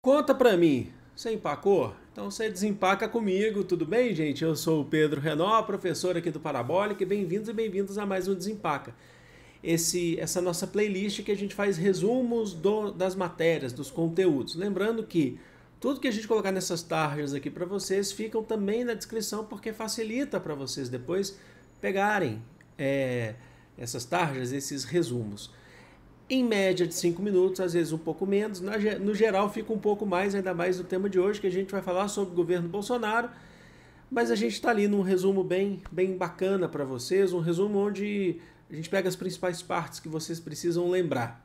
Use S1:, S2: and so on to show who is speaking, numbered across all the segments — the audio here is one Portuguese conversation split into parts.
S1: Conta pra mim, você empacou? Então você desempaca comigo, tudo bem, gente? Eu sou o Pedro Renó, professor aqui do Parabólica, bem-vindos e bem-vindos a mais um Desempaca. Esse, essa nossa playlist que a gente faz resumos do, das matérias, dos conteúdos. Lembrando que tudo que a gente colocar nessas tarjas aqui para vocês ficam também na descrição, porque facilita para vocês depois pegarem é, essas tarjas, esses resumos em média de 5 minutos, às vezes um pouco menos. No geral, fica um pouco mais, ainda mais do tema de hoje, que a gente vai falar sobre o governo Bolsonaro. Mas a gente está ali num resumo bem, bem bacana para vocês, um resumo onde a gente pega as principais partes que vocês precisam lembrar.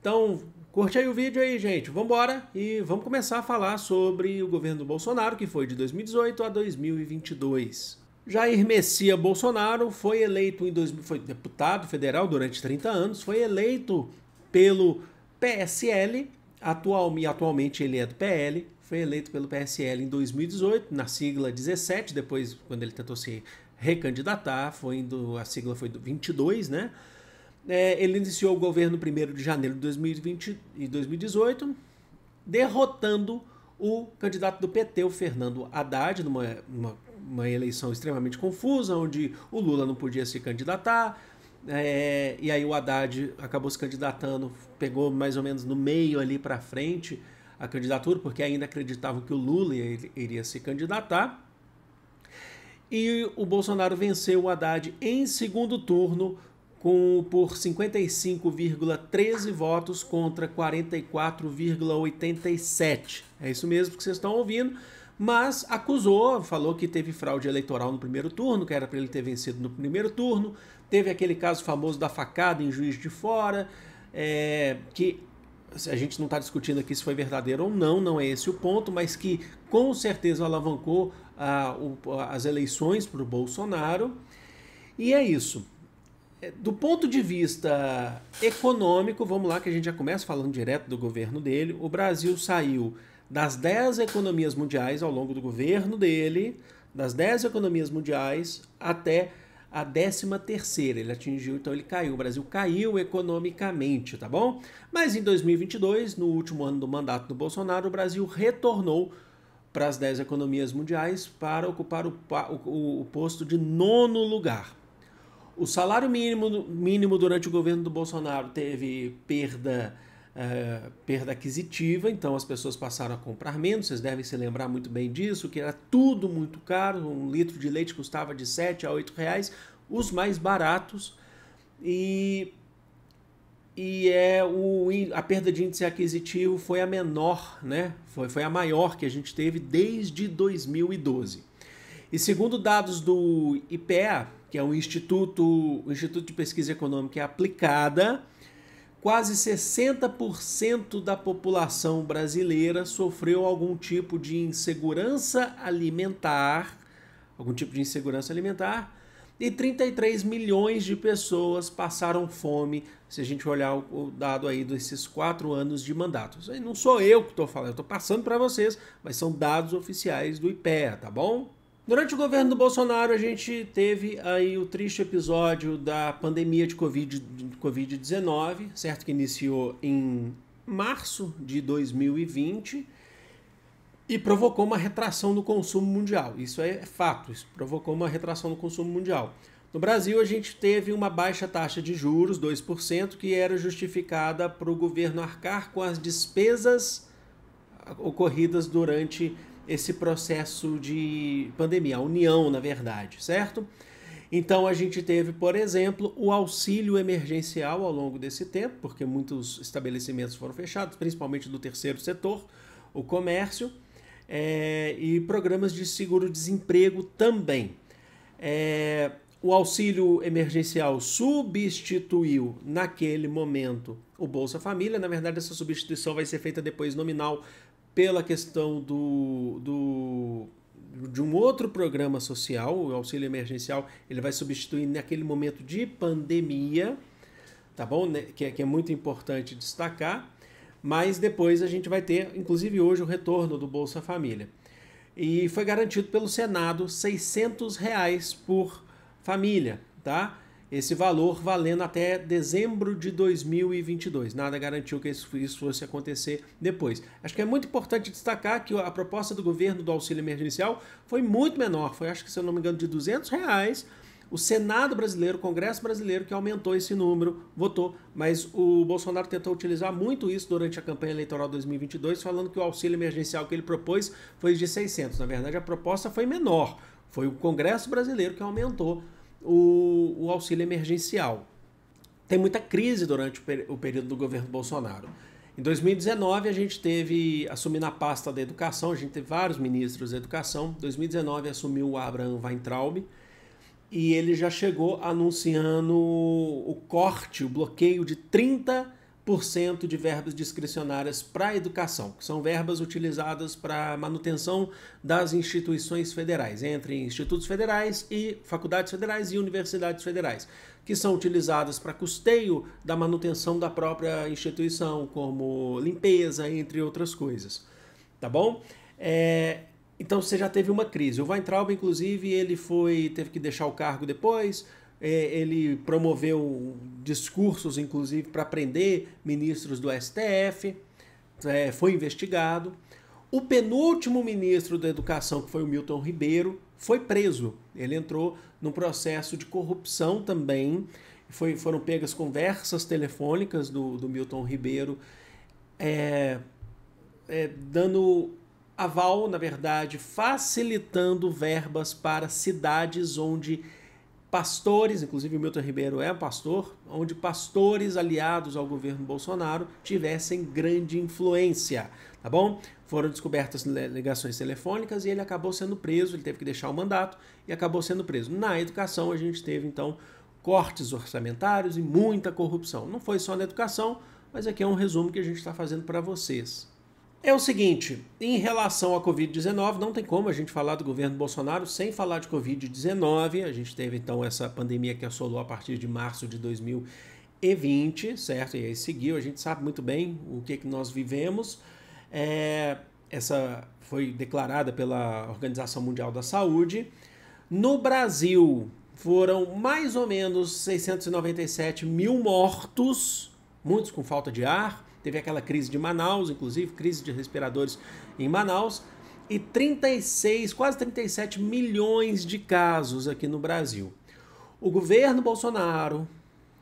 S1: Então, curte aí o vídeo aí, gente. Vamos embora e vamos começar a falar sobre o governo Bolsonaro, que foi de 2018 a 2022. Jair Messias Bolsonaro foi eleito em 2000, foi deputado federal durante 30 anos, foi eleito pelo PSL, atual, atualmente ele é do PL, foi eleito pelo PSL em 2018, na sigla 17, depois quando ele tentou se recandidatar, foi indo, a sigla foi do 22, né? É, ele iniciou o governo 1 de janeiro de 2020 e 2018, derrotando o candidato do PT, o Fernando Haddad, numa uma, uma eleição extremamente confusa, onde o Lula não podia se candidatar, é, e aí o Haddad acabou se candidatando, pegou mais ou menos no meio ali para frente a candidatura, porque ainda acreditavam que o Lula iria se candidatar. E o Bolsonaro venceu o Haddad em segundo turno com por 55,13 votos contra 44,87. É isso mesmo que vocês estão ouvindo mas acusou, falou que teve fraude eleitoral no primeiro turno, que era para ele ter vencido no primeiro turno. Teve aquele caso famoso da facada em Juiz de Fora, é, que a gente não está discutindo aqui se foi verdadeiro ou não, não é esse o ponto, mas que com certeza alavancou a, o, as eleições para o Bolsonaro. E é isso. É, do ponto de vista econômico, vamos lá que a gente já começa falando direto do governo dele. O Brasil saiu das 10 economias mundiais ao longo do governo dele, das 10 economias mundiais até a 13 terceira. Ele atingiu, então ele caiu. O Brasil caiu economicamente, tá bom? Mas em 2022, no último ano do mandato do Bolsonaro, o Brasil retornou para as 10 economias mundiais para ocupar o, o, o posto de nono lugar. O salário mínimo, mínimo durante o governo do Bolsonaro teve perda é, perda aquisitiva, então as pessoas passaram a comprar menos, vocês devem se lembrar muito bem disso, que era tudo muito caro, um litro de leite custava de 7 a 8 reais, os mais baratos, e, e é o, a perda de índice aquisitivo foi a menor, né? foi, foi a maior que a gente teve desde 2012. E segundo dados do IPEA, que é o instituto, instituto de pesquisa econômica aplicada, quase 60% da população brasileira sofreu algum tipo de insegurança alimentar, algum tipo de insegurança alimentar, e 33 milhões de pessoas passaram fome, se a gente olhar o dado aí desses quatro anos de mandato. Isso aí não sou eu que estou falando, eu estou passando para vocês, mas são dados oficiais do IPEA, tá bom? Durante o governo do Bolsonaro, a gente teve aí o triste episódio da pandemia de Covid-19, certo? Que iniciou em março de 2020 e provocou uma retração no consumo mundial. Isso é fato, isso provocou uma retração no consumo mundial. No Brasil, a gente teve uma baixa taxa de juros, 2%, que era justificada para o governo arcar com as despesas ocorridas durante a esse processo de pandemia, a união, na verdade, certo? Então a gente teve, por exemplo, o auxílio emergencial ao longo desse tempo, porque muitos estabelecimentos foram fechados, principalmente do terceiro setor, o comércio, é, e programas de seguro-desemprego também. É, o auxílio emergencial substituiu, naquele momento, o Bolsa Família. Na verdade, essa substituição vai ser feita depois nominal pela questão do, do de um outro programa social, o auxílio emergencial, ele vai substituir naquele momento de pandemia, tá bom? Né, que é, que é muito importante destacar. Mas depois a gente vai ter, inclusive hoje, o retorno do Bolsa Família. E foi garantido pelo Senado 600 reais por família, tá? esse valor valendo até dezembro de 2022. Nada garantiu que isso fosse acontecer depois. Acho que é muito importante destacar que a proposta do governo do auxílio emergencial foi muito menor, foi acho que se eu não me engano de 200 reais. O Senado brasileiro, o Congresso brasileiro, que aumentou esse número, votou, mas o Bolsonaro tentou utilizar muito isso durante a campanha eleitoral 2022, falando que o auxílio emergencial que ele propôs foi de 600. Na verdade, a proposta foi menor. Foi o Congresso brasileiro que aumentou o, o auxílio emergencial. Tem muita crise durante o, o período do governo Bolsonaro. Em 2019, a gente teve, assumindo a pasta da educação, a gente teve vários ministros da educação. Em 2019, assumiu o Abraham Weintraub e ele já chegou anunciando o corte, o bloqueio de 30 1% de verbas discricionárias para a educação, que são verbas utilizadas para manutenção das instituições federais, entre institutos federais e faculdades federais e universidades federais, que são utilizadas para custeio da manutenção da própria instituição, como limpeza, entre outras coisas. Tá bom? É, então você já teve uma crise. O Weintraub, inclusive, ele foi teve que deixar o cargo depois, é, ele promoveu discursos, inclusive, para prender ministros do STF, é, foi investigado. O penúltimo ministro da Educação, que foi o Milton Ribeiro, foi preso. Ele entrou num processo de corrupção também. Foi, foram pegas conversas telefônicas do, do Milton Ribeiro, é, é, dando aval, na verdade, facilitando verbas para cidades onde pastores, inclusive o Milton Ribeiro é pastor, onde pastores aliados ao governo Bolsonaro tivessem grande influência, tá bom? Foram descobertas ligações telefônicas e ele acabou sendo preso, ele teve que deixar o mandato e acabou sendo preso. Na educação a gente teve então cortes orçamentários e muita corrupção. Não foi só na educação, mas aqui é um resumo que a gente está fazendo para vocês. É o seguinte, em relação à Covid-19, não tem como a gente falar do governo Bolsonaro sem falar de Covid-19. A gente teve então essa pandemia que assolou a partir de março de 2020, certo? E aí seguiu, a gente sabe muito bem o que, que nós vivemos. É, essa foi declarada pela Organização Mundial da Saúde. No Brasil, foram mais ou menos 697 mil mortos, muitos com falta de ar, Teve aquela crise de Manaus, inclusive, crise de respiradores em Manaus. E 36, quase 37 milhões de casos aqui no Brasil. O governo Bolsonaro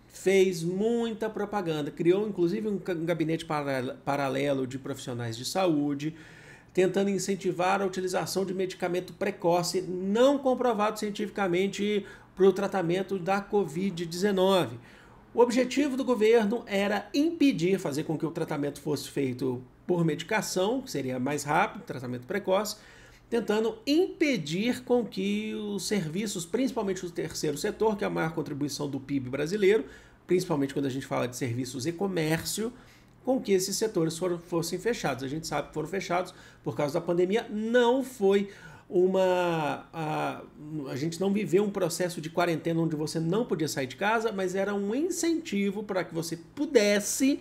S1: fez muita propaganda, criou inclusive um gabinete paralelo de profissionais de saúde, tentando incentivar a utilização de medicamento precoce não comprovado cientificamente para o tratamento da Covid-19. O objetivo do governo era impedir, fazer com que o tratamento fosse feito por medicação, que seria mais rápido, tratamento precoce, tentando impedir com que os serviços, principalmente o terceiro setor, que é a maior contribuição do PIB brasileiro, principalmente quando a gente fala de serviços e comércio, com que esses setores foram, fossem fechados. A gente sabe que foram fechados por causa da pandemia, não foi uma. A, a gente não viveu um processo de quarentena onde você não podia sair de casa, mas era um incentivo para que você pudesse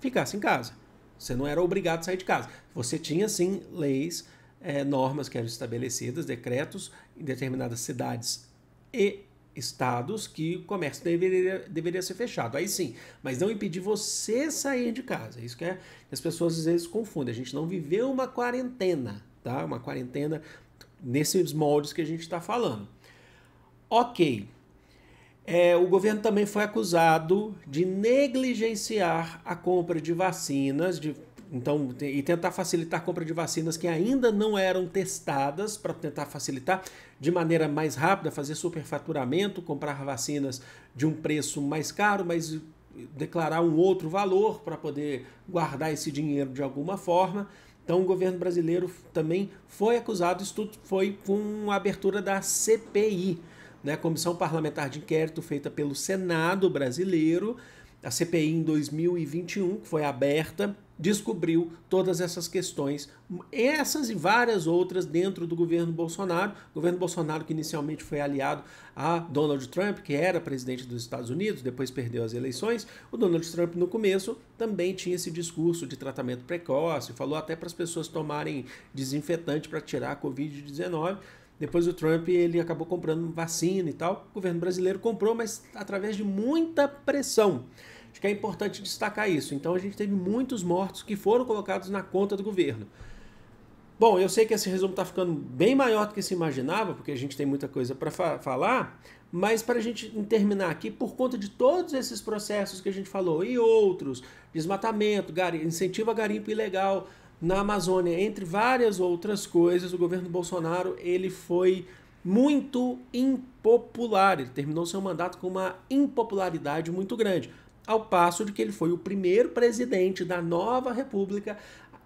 S1: ficasse em casa. Você não era obrigado a sair de casa. Você tinha, sim, leis, é, normas que eram estabelecidas, decretos em determinadas cidades e estados que o comércio deveria, deveria ser fechado. Aí sim, mas não impedir você sair de casa. Isso que, é, que as pessoas às vezes confundem. A gente não viveu uma quarentena, tá? Uma quarentena nesses moldes que a gente está falando. Ok. É, o governo também foi acusado de negligenciar a compra de vacinas, de, então, e tentar facilitar a compra de vacinas que ainda não eram testadas, para tentar facilitar de maneira mais rápida, fazer superfaturamento, comprar vacinas de um preço mais caro, mas declarar um outro valor para poder guardar esse dinheiro de alguma forma. Então o governo brasileiro também foi acusado, isso tudo foi com a abertura da CPI, né, Comissão Parlamentar de Inquérito feita pelo Senado brasileiro, a CPI em 2021, que foi aberta, descobriu todas essas questões, essas e várias outras dentro do governo Bolsonaro. O governo Bolsonaro que inicialmente foi aliado a Donald Trump, que era presidente dos Estados Unidos, depois perdeu as eleições. O Donald Trump no começo também tinha esse discurso de tratamento precoce, falou até para as pessoas tomarem desinfetante para tirar a COVID-19. Depois o Trump ele acabou comprando vacina e tal. O governo brasileiro comprou, mas através de muita pressão. Acho que é importante destacar isso. Então a gente teve muitos mortos que foram colocados na conta do governo. Bom, eu sei que esse resumo está ficando bem maior do que se imaginava, porque a gente tem muita coisa para fa falar, mas para a gente terminar aqui, por conta de todos esses processos que a gente falou e outros, desmatamento, incentivo a garimpo ilegal, na Amazônia, entre várias outras coisas, o governo Bolsonaro ele foi muito impopular. Ele terminou seu mandato com uma impopularidade muito grande, ao passo de que ele foi o primeiro presidente da nova república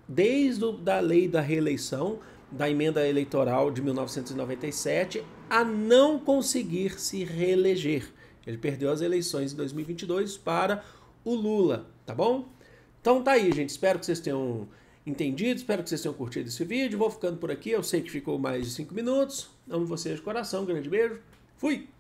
S1: desde a lei da reeleição, da emenda eleitoral de 1997, a não conseguir se reeleger. Ele perdeu as eleições em 2022 para o Lula, tá bom? Então tá aí, gente. Espero que vocês tenham entendido. Espero que vocês tenham curtido esse vídeo. Vou ficando por aqui. Eu sei que ficou mais de 5 minutos. Amo vocês de coração. Um grande beijo. Fui!